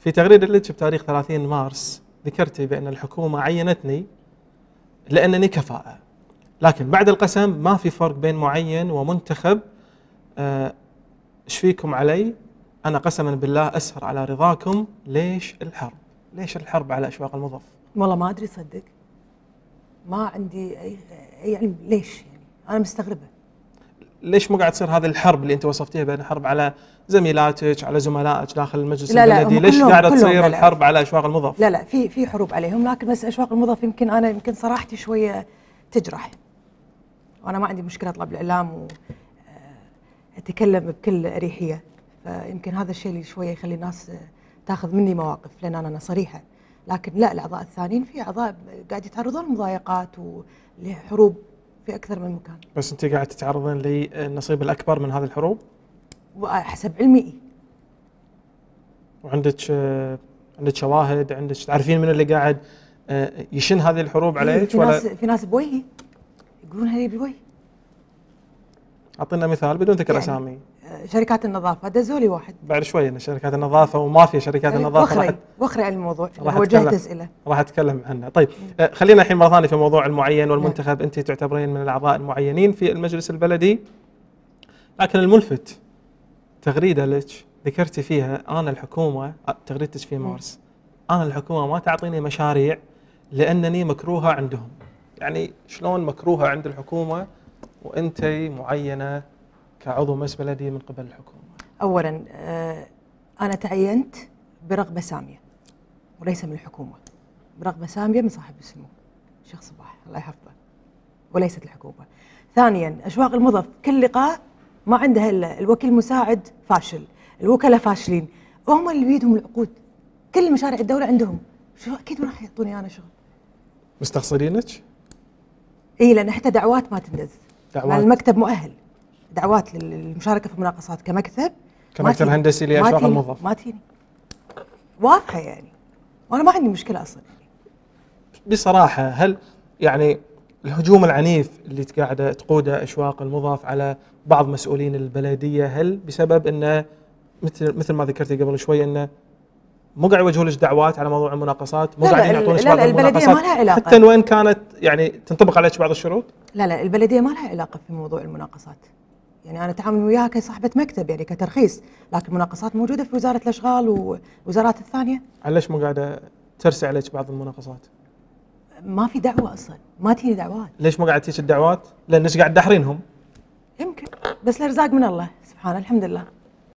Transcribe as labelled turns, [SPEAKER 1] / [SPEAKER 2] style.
[SPEAKER 1] في تغريدة لك بتاريخ 30 مارس ذكرتي بأن الحكومة عينتني لأنني كفاءة لكن بعد القسم ما في فرق بين معين ومنتخب آه، ايش فيكم علي أنا قسما بالله أسهر على رضاكم ليش الحرب ليش الحرب على أشواق المضاف
[SPEAKER 2] والله ما أدري صدق ما عندي أي يعني ليش يعني أنا مستغربة
[SPEAKER 1] ليش ما قاعد تصير هذه الحرب اللي انت وصفتيها بين حرب على زميلاتك على زملائك داخل المجلس لا البلدي لا ليش قاعده تصير الحرب على اشواق المضاف لا
[SPEAKER 2] لا في في حروب عليهم لكن بس اشواق المضاف يمكن انا يمكن صراحتي شويه تجرح وانا ما عندي مشكله اطلع بالاعلام واتكلم آه، بكل اريحيه فيمكن هذا الشيء اللي شويه يخلي الناس آه، تاخذ مني مواقف لان انا صريحه لكن لا الاعضاء الثانيين في اعضاء قاعد يتعرضون لمضايقات ولحروب في اكثر من مكان
[SPEAKER 1] بس انت قاعد تتعرضين للنصيب الاكبر من هذه الحروب
[SPEAKER 2] حسب علمي
[SPEAKER 1] وعندك عندك شواهد عندك تعرفين من اللي قاعد آه، يشن هذه الحروب إيه، عليك في ولا ناس في
[SPEAKER 2] ناس بوجهي يقولون هذه بوجهي
[SPEAKER 1] اعطينا مثال بدون ذكر يعني اسامي
[SPEAKER 2] شركات النظافه دزولي واحد
[SPEAKER 1] بعد شوي ان شركات النظافه وما في شركات إيه، النظافه وخري
[SPEAKER 2] وخري عن الموضوع وجهت اسئله
[SPEAKER 1] راح اتكلم عنه طيب إيه. آه، خلينا الحين مره ثانيه في موضوع المعين نعم. والمنتخب انت تعتبرين من الاعضاء المعينين في المجلس البلدي لكن الملفت تغريده لك ذكرتي فيها انا الحكومه آه، تغريدتك في إيه. مارس انا الحكومه ما تعطيني مشاريع لانني مكروهه عندهم يعني شلون مكروهه عند الحكومه وانت معينه كعضو مجلس بلدي من قبل الحكومة
[SPEAKER 2] أولا آه، أنا تعينت برغبة سامية وليس من الحكومة برغبة سامية من صاحب السمو الشيخ صباح الله يحفظه وليست الحكومة ثانيا أشواق المضف كل لقاء ما عندها إلا الوكيل مساعد فاشل الوكلاء فاشلين وهم اللي بيدهم العقود كل مشاريع الدولة عندهم شو أكيد ما راح يعطوني أنا شغل
[SPEAKER 1] مستقصدينك؟
[SPEAKER 2] اي لان حتى دعوات ما تندز دعوات المكتب مؤهل دعوات للمشاركه في المناقصات كمكتب كمكتب هندسي لاشواق الموظف ما تجيني واضحه يعني وانا ما عندي مشكله اصلا
[SPEAKER 1] بصراحه هل يعني الهجوم العنيف اللي قاعده تقوده اشواق المضاف على بعض مسؤولين البلديه هل بسبب انه مثل مثل ما ذكرتي قبل شوي انه مو قاعد يوجهوا لك دعوات على موضوع المناقصات مو قاعدين يعطونك لا البلديه ما لها علاقه حتى وين كانت يعني تنطبق عليك بعض الشروط
[SPEAKER 2] لا لا البلديه ما لها علاقه في موضوع المناقصات يعني انا اتعامل وياها كصاحبه مكتب يعني كترخيص لكن المناقصات موجوده في وزاره الاشغال ووزارات الثانيه
[SPEAKER 1] ليش مو قاعده ترسي عليك بعض المناقصات
[SPEAKER 2] ما في دعوه اصلا ما تجيني دعوات
[SPEAKER 1] ليش ما قاعد تجيك الدعوات لانك قاعد تدحرينهم
[SPEAKER 2] يمكن بس الارزاق من الله سبحانه الحمد لله